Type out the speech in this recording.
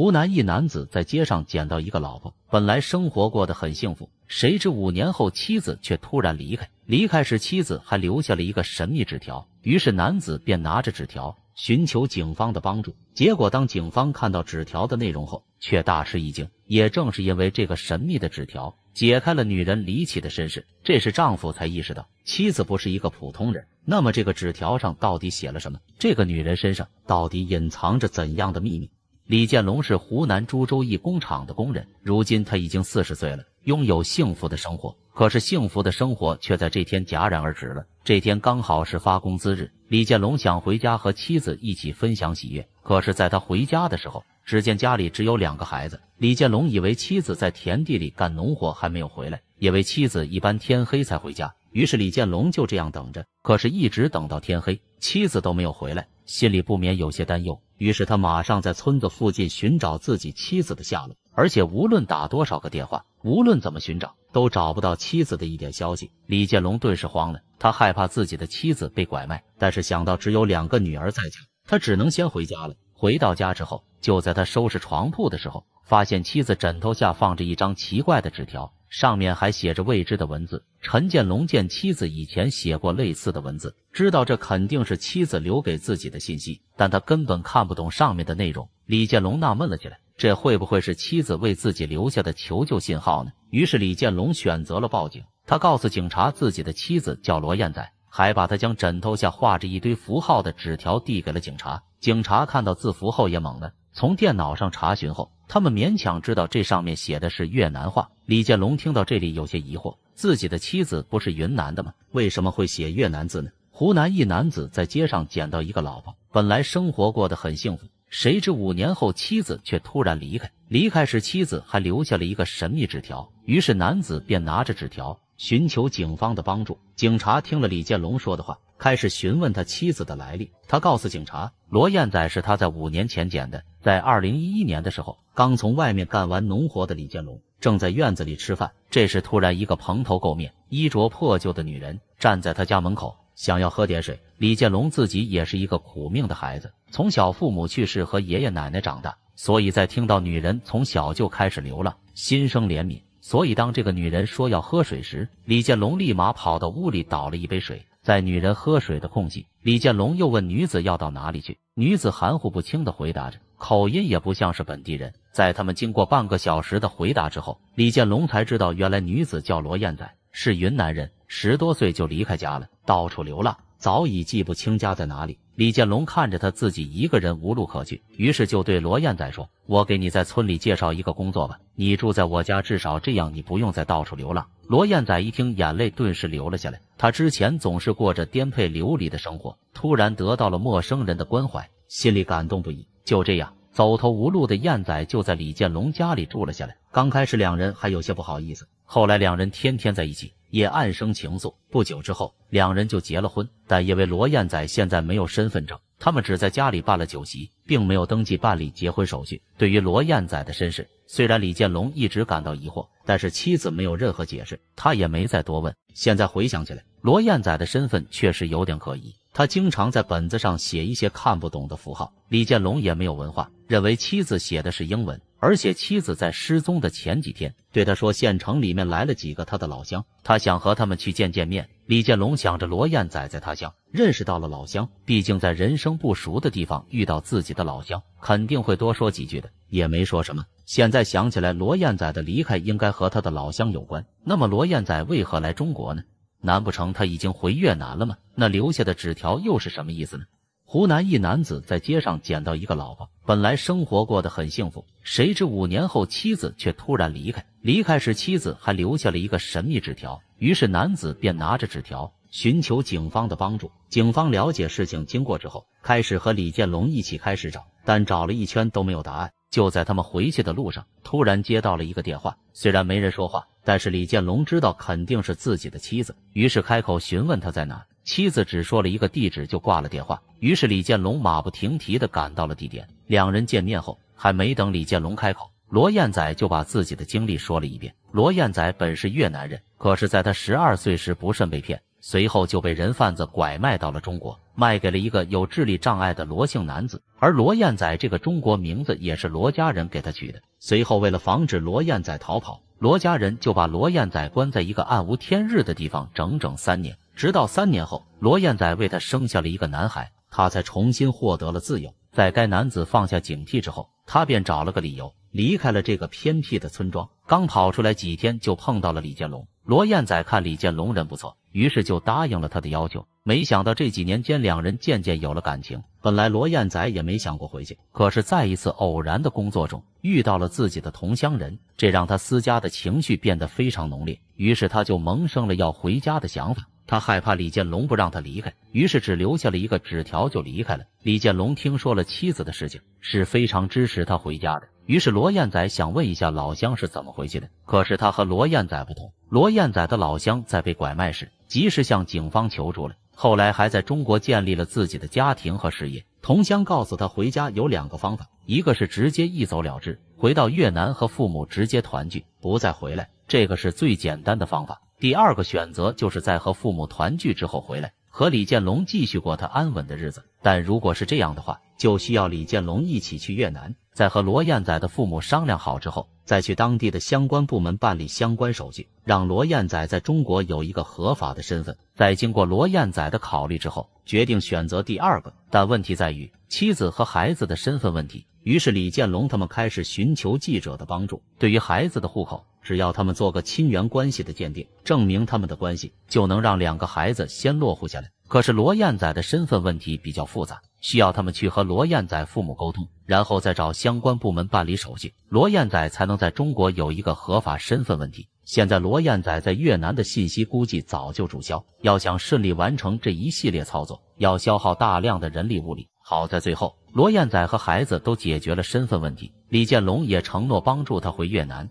湖南一男子在街上捡到一个老婆，本来生活过得很幸福，谁知五年后妻子却突然离开。离开时，妻子还留下了一个神秘纸条。于是，男子便拿着纸条寻求警方的帮助。结果，当警方看到纸条的内容后，却大吃一惊。也正是因为这个神秘的纸条，解开了女人离奇的身世。这时，丈夫才意识到妻子不是一个普通人。那么，这个纸条上到底写了什么？这个女人身上到底隐藏着怎样的秘密？李建龙是湖南株洲一工厂的工人，如今他已经四十岁了，拥有幸福的生活。可是幸福的生活却在这天戛然而止了。这天刚好是发工资日，李建龙想回家和妻子一起分享喜悦。可是，在他回家的时候，只见家里只有两个孩子。李建龙以为妻子在田地里干农活还没有回来，也为妻子一般天黑才回家。于是，李建龙就这样等着。可是，一直等到天黑，妻子都没有回来，心里不免有些担忧。于是他马上在村子附近寻找自己妻子的下落，而且无论打多少个电话，无论怎么寻找，都找不到妻子的一点消息。李建龙顿时慌了，他害怕自己的妻子被拐卖，但是想到只有两个女儿在家，他只能先回家了。回到家之后，就在他收拾床铺的时候，发现妻子枕头下放着一张奇怪的纸条。上面还写着未知的文字。陈建龙见妻子以前写过类似的文字，知道这肯定是妻子留给自己的信息，但他根本看不懂上面的内容。李建龙纳闷了起来：这会不会是妻子为自己留下的求救信号呢？于是李建龙选择了报警。他告诉警察自己的妻子叫罗燕仔，还把他将枕头下画着一堆符号的纸条递给了警察。警察看到字符后也懵了。从电脑上查询后，他们勉强知道这上面写的是越南话。李建龙听到这里有些疑惑：自己的妻子不是云南的吗？为什么会写越南字呢？湖南一男子在街上捡到一个老婆，本来生活过得很幸福，谁知五年后妻子却突然离开，离开时妻子还留下了一个神秘纸条。于是男子便拿着纸条寻求警方的帮助。警察听了李建龙说的话。开始询问他妻子的来历。他告诉警察，罗燕仔是他在五年前捡的。在二零一一年的时候，刚从外面干完农活的李建龙正在院子里吃饭。这时，突然一个蓬头垢面、衣着破旧的女人站在他家门口，想要喝点水。李建龙自己也是一个苦命的孩子，从小父母去世，和爷爷奶奶长大，所以在听到女人从小就开始流浪，心生怜悯。所以，当这个女人说要喝水时，李建龙立马跑到屋里倒了一杯水。在女人喝水的空隙，李建龙又问女子要到哪里去。女子含糊不清的回答着，口音也不像是本地人。在他们经过半个小时的回答之后，李建龙才知道，原来女子叫罗燕仔，是云南人，十多岁就离开家了，到处流浪。早已记不清家在哪里。李建龙看着他自己一个人无路可去，于是就对罗燕仔说：“我给你在村里介绍一个工作吧，你住在我家，至少这样你不用再到处流浪。”罗燕仔一听，眼泪顿时流了下来。他之前总是过着颠沛流离的生活，突然得到了陌生人的关怀，心里感动不已。就这样，走投无路的燕仔就在李建龙家里住了下来。刚开始两人还有些不好意思，后来两人天天在一起。也暗生情愫。不久之后，两人就结了婚，但因为罗燕仔现在没有身份证，他们只在家里办了酒席，并没有登记办理结婚手续。对于罗燕仔的身世，虽然李建龙一直感到疑惑，但是妻子没有任何解释，他也没再多问。现在回想起来，罗燕仔的身份确实有点可疑。他经常在本子上写一些看不懂的符号，李建龙也没有文化，认为妻子写的是英文。而且妻子在失踪的前几天对他说：“县城里面来了几个他的老乡，他想和他们去见见面。”李建龙想着罗燕仔在他乡认识到了老乡，毕竟在人生不熟的地方遇到自己的老乡，肯定会多说几句的，也没说什么。现在想起来，罗燕仔的离开应该和他的老乡有关。那么罗燕仔为何来中国呢？难不成他已经回越南了吗？那留下的纸条又是什么意思呢？湖南一男子在街上捡到一个老婆，本来生活过得很幸福，谁知五年后妻子却突然离开。离开时，妻子还留下了一个神秘纸条。于是男子便拿着纸条寻求警方的帮助。警方了解事情经过之后，开始和李建龙一起开始找，但找了一圈都没有答案。就在他们回去的路上，突然接到了一个电话，虽然没人说话，但是李建龙知道肯定是自己的妻子，于是开口询问他在哪。妻子只说了一个地址就挂了电话。于是李建龙马不停蹄的赶到了地点。两人见面后，还没等李建龙开口，罗燕仔就把自己的经历说了一遍。罗燕仔本是越南人，可是在他十二岁时不慎被骗，随后就被人贩子拐卖到了中国，卖给了一个有智力障碍的罗姓男子。而罗燕仔这个中国名字也是罗家人给他取的。随后，为了防止罗燕仔逃跑，罗家人就把罗燕仔关在一个暗无天日的地方整整三年。直到三年后，罗燕仔为他生下了一个男孩，他才重新获得了自由。在该男子放下警惕之后，他便找了个理由离开了这个偏僻的村庄。刚跑出来几天，就碰到了李建龙。罗燕仔看李建龙人不错，于是就答应了他的要求。没想到这几年间，两人渐渐有了感情。本来罗燕仔也没想过回去，可是再一次偶然的工作中遇到了自己的同乡人，这让他思家的情绪变得非常浓烈，于是他就萌生了要回家的想法。他害怕李建龙不让他离开，于是只留下了一个纸条就离开了。李建龙听说了妻子的事情，是非常支持他回家的。于是罗燕仔想问一下老乡是怎么回去的，可是他和罗燕仔不同。罗燕仔的老乡在被拐卖时，及时向警方求助了，后来还在中国建立了自己的家庭和事业。同乡告诉他，回家有两个方法，一个是直接一走了之，回到越南和父母直接团聚，不再回来，这个是最简单的方法。第二个选择就是在和父母团聚之后回来，和李建龙继续过他安稳的日子。但如果是这样的话，就需要李建龙一起去越南，在和罗燕仔的父母商量好之后，再去当地的相关部门办理相关手续，让罗燕仔在中国有一个合法的身份。在经过罗燕仔的考虑之后，决定选择第二个。但问题在于妻子和孩子的身份问题。于是李建龙他们开始寻求记者的帮助，对于孩子的户口。只要他们做个亲缘关系的鉴定，证明他们的关系，就能让两个孩子先落户下来。可是罗燕仔的身份问题比较复杂，需要他们去和罗燕仔父母沟通，然后再找相关部门办理手续，罗燕仔才能在中国有一个合法身份。问题现在，罗燕仔在越南的信息估计早就注销。要想顺利完成这一系列操作，要消耗大量的人力物力。好在最后，罗燕仔和孩子都解决了身份问题，李建龙也承诺帮助他回越南。